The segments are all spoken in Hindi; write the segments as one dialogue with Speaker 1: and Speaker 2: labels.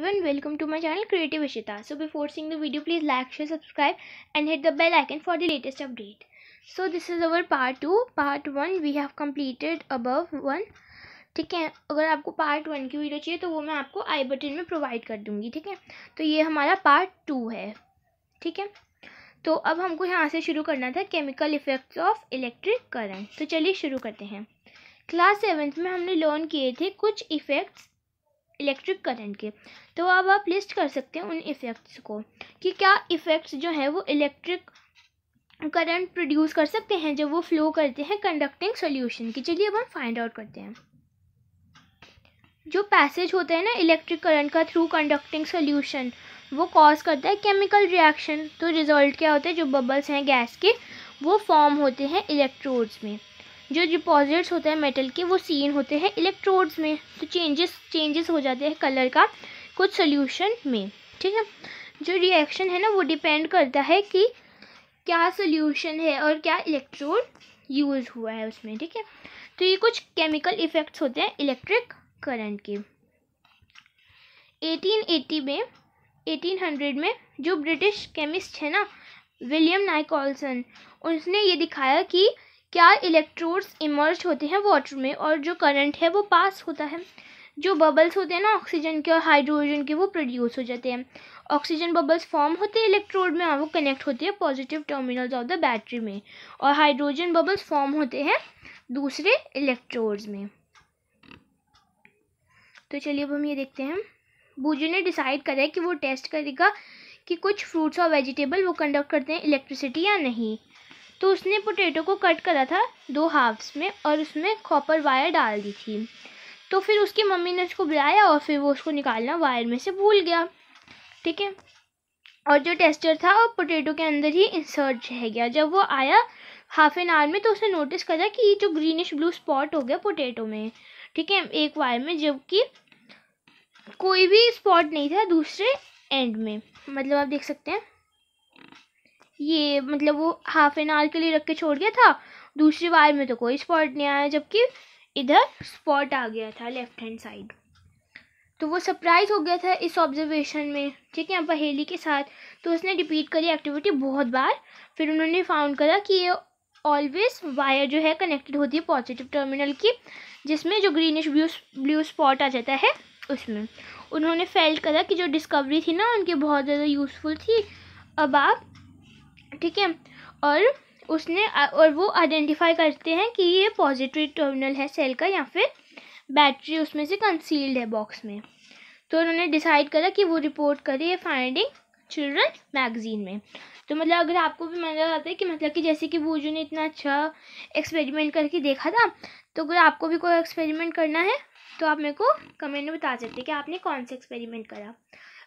Speaker 1: everyone welcome to my channel creative Vishita so before seeing the video please like share subscribe and hit the bell icon for the latest update so this is our part two part one we have completed above one ठीक है अगर आपको पार्ट वन की वीडियो चाहिए तो वो मैं आपको आई बटन में प्रोवाइड कर दूँगी ठीक है तो ये हमारा पार्ट टू है ठीक है तो अब हमको यहाँ से शुरू करना था chemical effects of electric current तो चलिए शुरू करते हैं क्लास सेवन्थ में हमने लर्न किए थे कुछ इफेक्ट्स इलेक्ट्रिक करंट के तो अब आप लिस्ट कर सकते हैं उन इफ़ेक्ट्स को कि क्या इफ़ेक्ट्स जो हैं वो इलेक्ट्रिक करंट प्रोड्यूस कर सकते हैं जब वो फ्लो करते हैं कंडक्टिंग सॉल्यूशन की चलिए अब हम फाइंड आउट करते हैं जो पैसेज होता है ना इलेक्ट्रिक करंट का थ्रू कंडक्टिंग सोल्यूशन वो कॉज करता है केमिकल रिएक्शन तो रिजल्ट क्या होता है जो बबल्स हैं गैस के वो फॉर्म होते हैं इलेक्ट्रोड्स में जो डिपॉजिट्स होते हैं मेटल के वो सीन होते हैं इलेक्ट्रोड्स में तो चेंजेस चेंजेस हो जाते हैं कलर का कुछ सोल्यूशन में ठीक है जो रिएक्शन है ना वो डिपेंड करता है कि क्या सोल्यूशन है और क्या इलेक्ट्रोड यूज़ हुआ है उसमें ठीक है तो ये कुछ केमिकल इफ़ेक्ट्स होते हैं इलेक्ट्रिक करंट के 1880 में 1800 में जो ब्रिटिश केमिस्ट है ना विलियम नाइकॉल्सन उसने ये दिखाया कि क्या इलेक्ट्रोड्स इमर्ज होते हैं वाटर में और जो करंट है वो पास होता है जो बबल्स होते हैं ना ऑक्सीजन के और हाइड्रोजन के वो प्रोड्यूस हो जाते हैं ऑक्सीजन बबल्स फॉर्म होते हैं इलेक्ट्रोड हाँ, में और वो कनेक्ट होते हैं positive terminals of the battery में और हाइड्रोजन बबल्स फॉर्म होते हैं दूसरे इलेक्ट्रोड्स में तो चलिए अब हम ये देखते हैं बूजू ने डिसाइड करा है कि वो टेस्ट करेगा कि कुछ फ्रूट्स और वेजिटेबल वो कंडक्ट करते हैं इलेक्ट्रिसिटी या नहीं तो उसने पोटैटो को कट करा था दो हाफ्स में और उसमें कॉपर वायर डाल दी थी तो फिर उसकी मम्मी ने उसको बुलाया और फिर वो उसको निकालना वायर में से भूल गया ठीक है और जो टेस्टर था वो पोटैटो के अंदर ही इंसर्ट रह गया जब वो आया हाफ एन आवर में तो उसने नोटिस करा कि ये जो ग्रीनिश ब्लू स्पॉट हो गया पोटैटो में ठीक है एक वायर में जबकि कोई भी स्पॉट नहीं था दूसरे एंड में मतलब आप देख सकते हैं ये मतलब वो हाफ एन आवर के लिए रख के छोड़ गया था दूसरी बार में तो कोई स्पॉट नहीं आया जबकि इधर स्पॉट आ गया था लेफ्ट हैंड साइड तो वो सरप्राइज हो गया था इस ऑब्जर्वेशन में ठीक है यहाँ पहेली के साथ तो उसने रिपीट करी एक्टिविटी बहुत बार फिर उन्होंने फाउंड करा कि ये ऑलवेज वायर जो है कनेक्टेड होती है पॉजिटिव टर्मिनल की जिसमें जो ग्रीनिश ब्लू ब्लू स्पॉट आ जाता है उसमें उन्होंने फेल करा कि जो डिस्कवरी थी ना उनकी बहुत ज़्यादा यूज़फुल थी अब आप ठीक है और उसने और वो आइडेंटिफाई करते हैं कि ये पॉजिटिव टर्मिनल है सेल का या फिर बैटरी उसमें से कंसील्ड है बॉक्स में तो उन्होंने डिसाइड करा कि वो रिपोर्ट करे ये फाइंडिंग चिल्ड्रन मैगजीन में तो मतलब अगर आपको भी मजा आता है कि मतलब कि जैसे कि वूजू ने इतना अच्छा एक्सपेरिमेंट करके देखा था तो अगर आपको भी कोई एक्सपेरिमेंट करना है तो आप मेरे को कमेंट में बता सकते कि आपने कौन सा एक्सपेरिमेंट करा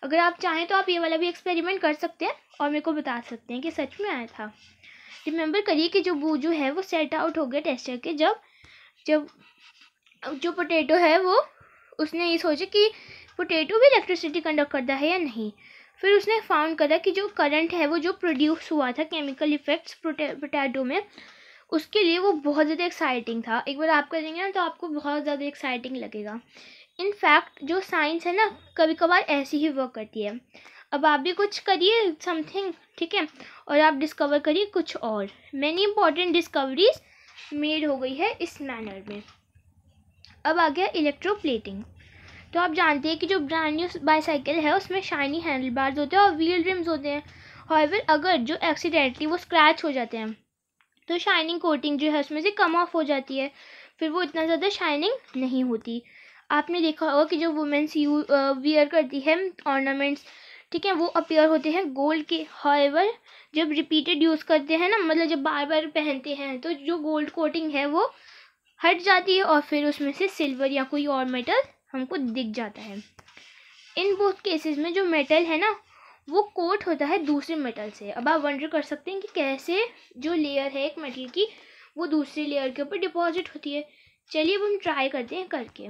Speaker 1: अगर आप चाहें तो आप ये वाला भी एक्सपेरिमेंट कर सकते हैं और मेरे को बता सकते हैं कि सच में आया था रिमेंबर करिए कि जो बूजू है वो सेट आउट हो गया टेस्टर के जब जब जो पोटैटो है वो उसने ये सोचा कि पोटैटो भी इलेक्ट्रिसिटी कंडक्ट करता है या नहीं फिर उसने फाउंड करा कि जो करंट है वो जो प्रोड्यूस हुआ था केमिकल इफेक्ट्स पोटैटो में उसके लिए वो बहुत ज़्यादा एक्साइटिंग था एक बार आप करेंगे ना तो आपको बहुत ज़्यादा एक्साइटिंग लगेगा इनफैक्ट जो साइंस है ना कभी कभार ऐसी ही वर्क करती है अब आप भी कुछ करिए समथिंग ठीक है और आप डिस्कवर करिए कुछ और मैनी इंपॉर्टेंट डिस्कवरीज मेड हो गई है इस मैनर में अब आ गया इलेक्ट्रोप्लेटिंग तो आप जानते हैं कि जो ब्रांड न्यू बाईसाइकिल है उसमें शाइनी हैंडल बार्स होते हैं और व्हील रिम्स होते हैं और अगर जो एक्सीडेंटली वो स्क्रैच हो जाते हैं तो शाइनिंग कोटिंग जो है उसमें से कम ऑफ हो जाती है फिर वो इतना ज़्यादा शाइनिंग नहीं होती आपने देखा होगा कि जो वुमेंस यू वियर करती है ऑर्नामेंट्स ठीक है वो अपेयर होते हैं गोल्ड के हाईवर जब रिपीटेड यूज़ करते हैं ना मतलब जब बार बार पहनते हैं तो जो गोल्ड कोटिंग है वो हट जाती है और फिर उसमें से सिल्वर या कोई और मेटल हमको दिख जाता है इन बोथ केसेस में जो मेटल है ना वो कोट होता है दूसरे मेटल से अब आप वंडर कर सकते हैं कि कैसे जो लेयर है एक मेटल की वो दूसरे लेयर के ऊपर डिपॉजिट होती है चलिए अब हम ट्राई करते हैं करके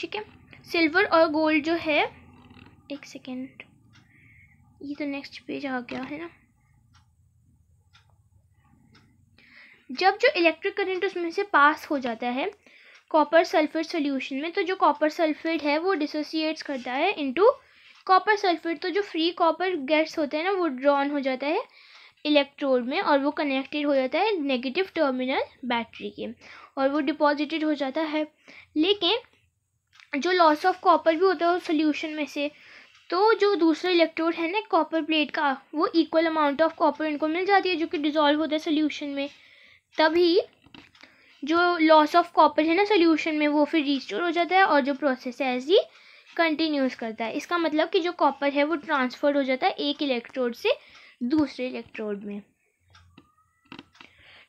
Speaker 1: ठीक है सिल्वर और गोल्ड जो है एक सेकेंड ये तो नेक्स्ट पेज आ गया है ना जब जो इलेक्ट्रिक करंट उसमें से पास हो जाता है कॉपर सल्फेट सोल्यूशन में तो जो कॉपर सल्फेट है वो डिसोसिएट्स करता है इनटू कॉपर सल्फेट तो जो फ्री कॉपर गैस होते हैं ना वो ड्रॉन हो जाता है इलेक्ट्रोड में और वो कनेक्टेड हो जाता है नेगेटिव टर्मिनल बैटरी के और वो डिपॉजिटेड हो जाता है लेकिन जो लॉस ऑफ कॉपर भी होता है उस सोल्यूशन में से तो जो दूसरा इलेक्ट्रोड है ना कॉपर प्लेट का वो इक्वल अमाउंट ऑफ कॉपर इनको मिल जाती है जो कि डिज़ोल्व होता है सोल्यूशन में तभी जो लॉस ऑफ कॉपर है ना सोल्यूशन में वो फिर रिस्टोर हो जाता है और जो प्रोसेस है ऐसी कंटिन्यूस करता है इसका मतलब कि जो कॉपर है वो ट्रांसफर हो जाता है एक इलेक्ट्रोड से दूसरे इलेक्ट्रोड में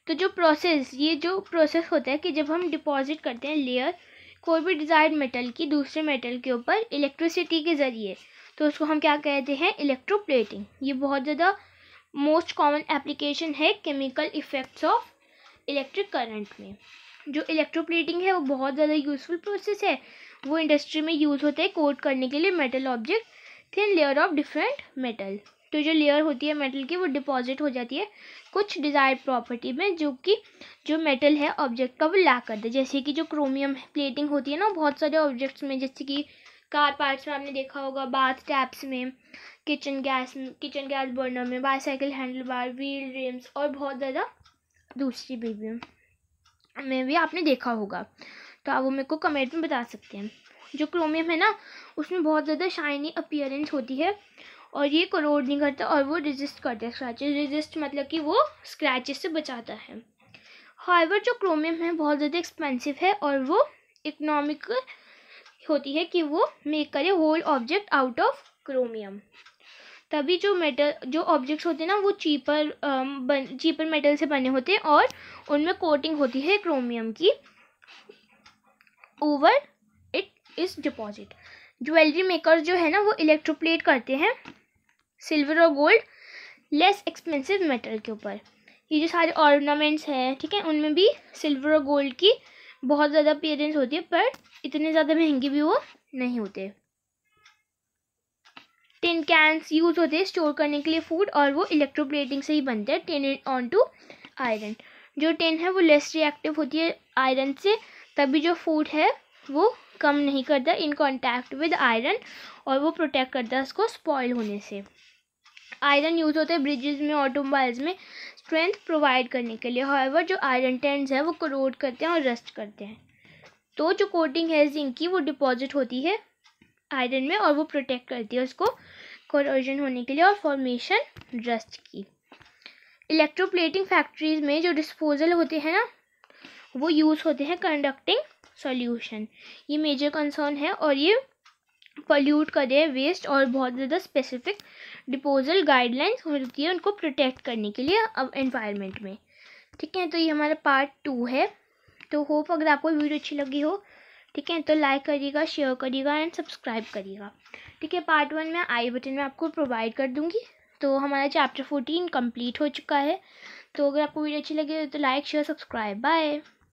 Speaker 1: तो जो प्रोसेस ये जो प्रोसेस होता है कि जब हम डिपॉजिट करते हैं लेयर कोई भी डिज़ायर्ड मेटल की दूसरे मेटल के ऊपर इलेक्ट्रिसिटी के ज़रिए तो उसको हम क्या कहते हैं इलेक्ट्रोप्लेटिंग ये बहुत ज़्यादा मोस्ट कॉमन एप्लीकेशन है chemical effects of electric current में जो इलेक्ट्रोप्लेटिंग है वो बहुत ज़्यादा यूज़फुल प्रोसेस है वो इंडस्ट्री में यूज़ होते हैं कोट करने के लिए metal object thin layer of different metal तो जो लेयर होती है मेटल की वो डिपॉजिट हो जाती है कुछ डिजायर प्रॉपर्टी में जो कि जो मेटल है ऑब्जेक्ट का वो लैक कर दे जैसे कि जो क्रोमियम प्लेटिंग होती है ना बहुत सारे ऑब्जेक्ट्स में जैसे कि कार पार्ट्स में आपने देखा होगा बाथ टैप्स में kitchen gas kitchen gas burner में bicycle handle bar wheel rims और बहुत ज़्यादा दूसरी बीबी में भी आपने देखा होगा तो आप वो मेरे को कमेंट में बता सकते हैं जो क्रोमियम है ना उसमें बहुत ज़्यादा शाइनी अपियरेंस होती है और ये करोड़ नहीं करता और वो रिजिस्ट करता है स्क्रैचेज रिजिस्ट मतलब कि वो स्क्रैच से बचाता है हाइवर जो क्रोमियम है बहुत ज़्यादा एक्सपेंसिव है और वो इकोनॉमिक होती है कि वो मेक करे whole object out of chromium तभी जो मेटल जो ऑब्जेक्ट्स होते हैं ना वो चीपर um, बन चीपर मेटल से बने होते हैं और उनमें कोटिंग होती है क्रोमियम की over it is deposit jewellery maker जो है ना वो इलेक्ट्रोप्लेट करते हैं सिल्वर और गोल्ड लेस एक्सपेंसिव मेटल के ऊपर ये जो सारे ऑर्नामेंट्स हैं ठीक है उनमें भी सिल्वर और गोल्ड की बहुत ज़्यादा अपियरेंस होती है पर इतने ज़्यादा महंगे भी वो नहीं होते टिन कैंस यूज़ होते हैं स्टोर करने के लिए फूड और वो इलेक्ट्रोप्लेटिंग से ही बनते हैं टिन ऑन टू आयरन जो टिन है वो लेस रिएक्टिव होती है आयरन से तभी जो फूड है वो कम नहीं करता इन कॉन्टैक्ट विद आयरन और वो प्रोटेक्ट करता है उसको स्पॉयल होने से आयरन यूज़ होते हैं ब्रिजेस में ऑटोमोबाइल्स में स्ट्रेंथ प्रोवाइड करने के लिए हॉवर जो आयरन टेंट्स हैं वो करोड करते हैं और रस्ट करते हैं तो जो कोटिंग है जिंक की वो डिपॉजिट होती है आयरन में और वो प्रोटेक्ट करती है उसको कोरोजन होने के लिए और फॉर्मेशन रस्ट की इलेक्ट्रोप्लेटिंग फैक्ट्रीज में जो डिस्पोजल होते हैं ना वो यूज़ होते हैं कंडक्टिंग सॉल्यूशन ये मेजर कंसर्न है और ये पल्यूट करे वेस्ट और बहुत ज़्यादा स्पेसिफिक डिपोजल गाइडलाइंस होती है उनको प्रोटेक्ट करने के लिए अब इन्वायरमेंट में ठीक है तो ये हमारा पार्ट टू है तो होप अगर आपको वीडियो अच्छी लगी हो ठीक है तो लाइक करिएगा शेयर करिएगा एंड सब्सक्राइब करिएगा ठीक है पार्ट वन में आई बटन में आपको प्रोवाइड कर दूँगी तो हमारा चैप्टर फोर्टीन कंप्लीट हो चुका है तो अगर आपको वीडियो अच्छी लगी हो तो लाइक शेयर सब्सक्राइब बाय